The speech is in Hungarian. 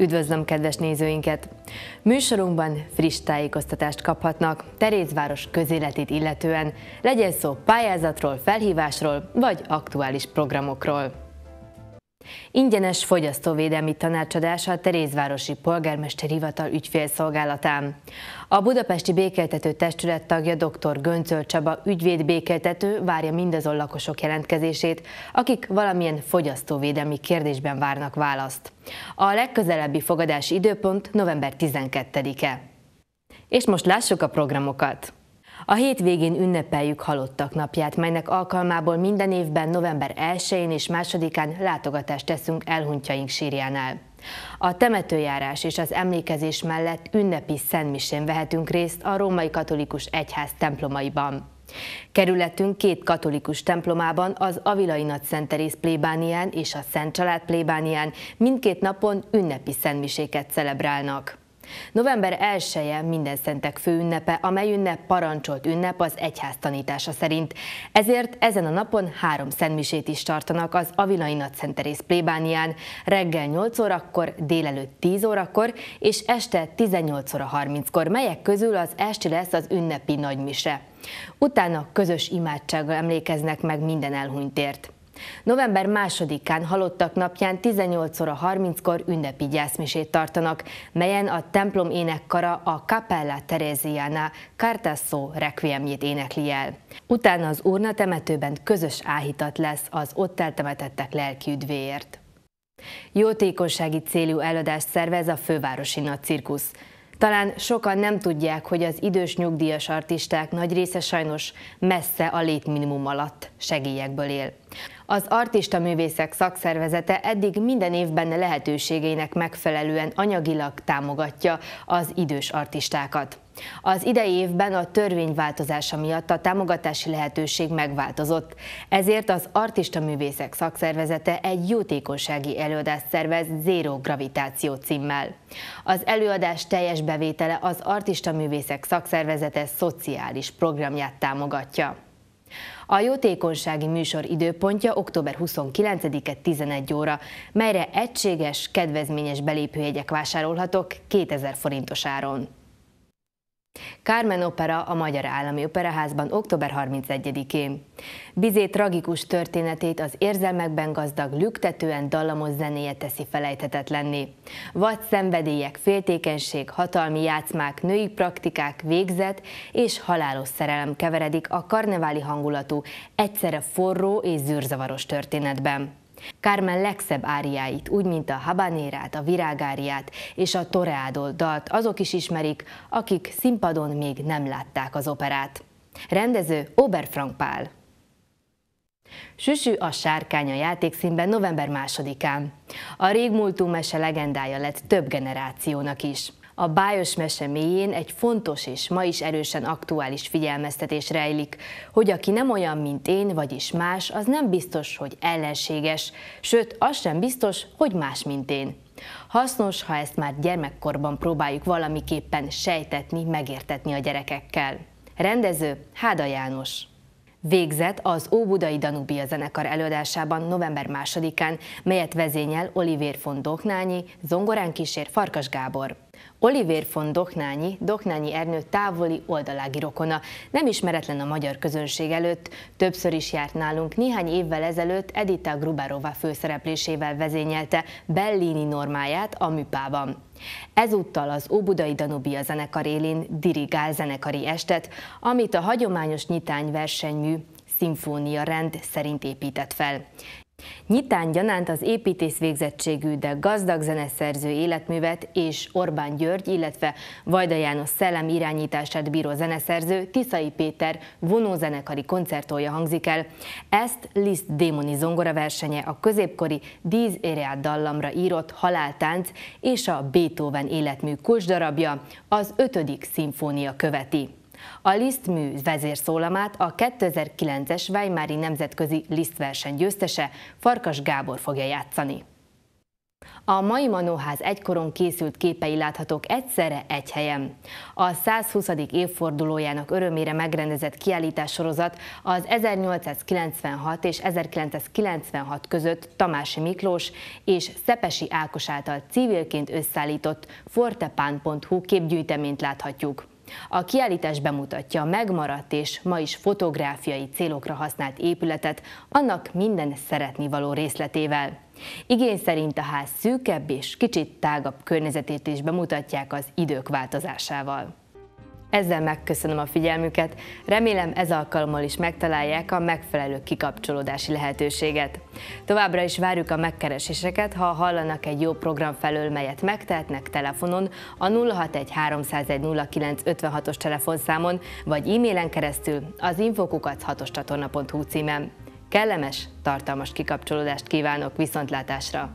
Üdvözlöm kedves nézőinket! Műsorunkban friss tájékoztatást kaphatnak Terézváros közéletét illetően, legyen szó pályázatról, felhívásról vagy aktuális programokról ingyenes fogyasztóvédelmi tanácsadása a Terézvárosi Polgármester Hivatal ügyfélszolgálatán. A Budapesti Békeltető Testület tagja dr. Göncöl Csaba ügyvéd békeltető várja mindazon lakosok jelentkezését, akik valamilyen fogyasztóvédelmi kérdésben várnak választ. A legközelebbi fogadási időpont november 12-e. És most lássuk a programokat! A hétvégén ünnepeljük Halottak napját, melynek alkalmából minden évben november 1-én és 2-án látogatást teszünk elhunytjaink sírjánál. A temetőjárás és az emlékezés mellett ünnepi szentmisén vehetünk részt a római katolikus egyház templomaiban. Kerületünk két katolikus templomában, az Avilai Nagy Szent plébánián és a Szent Család plébánián mindkét napon ünnepi szentmiséket celebrálnak. November 1-e minden szentek főünnepe, amely ünnep parancsolt ünnep az egyház tanítása szerint. Ezért ezen a napon három szentmisét is tartanak az Avilai Nagyszenterész plébánián, reggel 8 órakor, délelőtt 10 órakor és este 18 óra 30-kor, melyek közül az esti lesz az ünnepi nagymise. Utána közös imádsággal emlékeznek meg minden elhunytért. November 2-án halottak napján 18 óra 30-kor ünnepi gyászmisét tartanak, melyen a templom énekkara a Capella Teresiana Cartasso requiemjét énekli el. Utána az urna temetőben közös áhítat lesz az ott eltemetettek lelki üdvéért. Jótékonysági célú előadást szervez a fővárosi nagy cirkusz. Talán sokan nem tudják, hogy az idős nyugdíjas artisták nagy része sajnos messze a létminimum alatt segélyekből él. Az Artista Művészek Szakszervezete eddig minden évben lehetőségeinek megfelelően anyagilag támogatja az idős artistákat. Az idei évben a változása miatt a támogatási lehetőség megváltozott, ezért az Artista Művészek Szakszervezete egy jótékonysági előadást szervez Zero Gravitáció címmel. Az előadás teljes bevétele az Artista Művészek Szakszervezete szociális programját támogatja. A jótékonysági műsor időpontja október 29-e 11 óra, melyre egységes, kedvezményes belépőjegyek vásárolhatok 2000 forintos áron. Carmen Opera a Magyar Állami Operaházban október 31-én. Bizé tragikus történetét az érzelmekben gazdag, lüktetően dallamos zenéje teszi felejthetetlenné. Vagy szenvedélyek, féltékenység, hatalmi játszmák, női praktikák, végzet és halálos szerelem keveredik a karneváli hangulatú, egyszerre forró és zűrzavaros történetben. Carmen legszebb áriáit, úgy mint a habanérát, a virágáriát és a toreádol dalt azok is ismerik, akik színpadon még nem látták az operát. Rendező Oberfrank Pál. Süsű a sárkány a játékszínben november másodikán. A régmúltú mese legendája lett több generációnak is. A bájos mese mélyén egy fontos és ma is erősen aktuális figyelmeztetés rejlik, hogy aki nem olyan, mint én, vagyis más, az nem biztos, hogy ellenséges, sőt, az sem biztos, hogy más, mint én. Hasznos, ha ezt már gyermekkorban próbáljuk valamiképpen sejtetni, megértetni a gyerekekkel. Rendező Háda János. Végzett az Óbudai Danubia zenekar előadásában november 2-án, melyet vezényel Olivér von Doknányi, zongorán kísér Farkas Gábor. Oliver von Doknányi, Doknányi Ernő távoli oldalági rokona. Nem ismeretlen a magyar közönség előtt, többször is járt nálunk, néhány évvel ezelőtt Edita Grubarova főszereplésével vezényelte Bellini normáját a műpában. Ezúttal az Óbudai Danubia zenekar élén dirigál zenekari estet, amit a hagyományos nyitányversenymű szimfónia rend szerint épített fel. Nyitán gyanánt az építész végzettségű, de gazdag zeneszerző életművet és Orbán György, illetve Vajda János szellem irányítását bíró zeneszerző Tiszai Péter vonózenekari koncertolja hangzik el. Ezt Liszt démoni zongora versenye a középkori Díz Éreát dallamra írott Haláltánc és a Beethoven életmű kulcsdarabja az ötödik szimfónia követi. A Liszt mű vezérszólamát a 2009-es Weimári Nemzetközi Liszt verseny győztese Farkas Gábor fogja játszani. A mai Manóház egykoron készült képei láthatók egyszerre egy helyen. A 120. évfordulójának örömére megrendezett sorozat az 1896 és 1996 között Tamási Miklós és Szepesi Ákos által civilként összeállított fortepán.hu képgyűjteményt láthatjuk. A kiállítás bemutatja a megmaradt és ma is fotográfiai célokra használt épületet, annak minden szeretni való részletével. Igény szerint a ház szűkebb és kicsit tágabb környezetét is bemutatják az idők változásával. Ezzel megköszönöm a figyelmüket, remélem ez alkalommal is megtalálják a megfelelő kikapcsolódási lehetőséget. Továbbra is várjuk a megkereséseket, ha hallanak egy jó program felől, melyet megtehetnek telefonon a 061 301 os telefonszámon, vagy e-mailen keresztül az infokukat 6 címen. Kellemes, tartalmas kikapcsolódást kívánok viszontlátásra!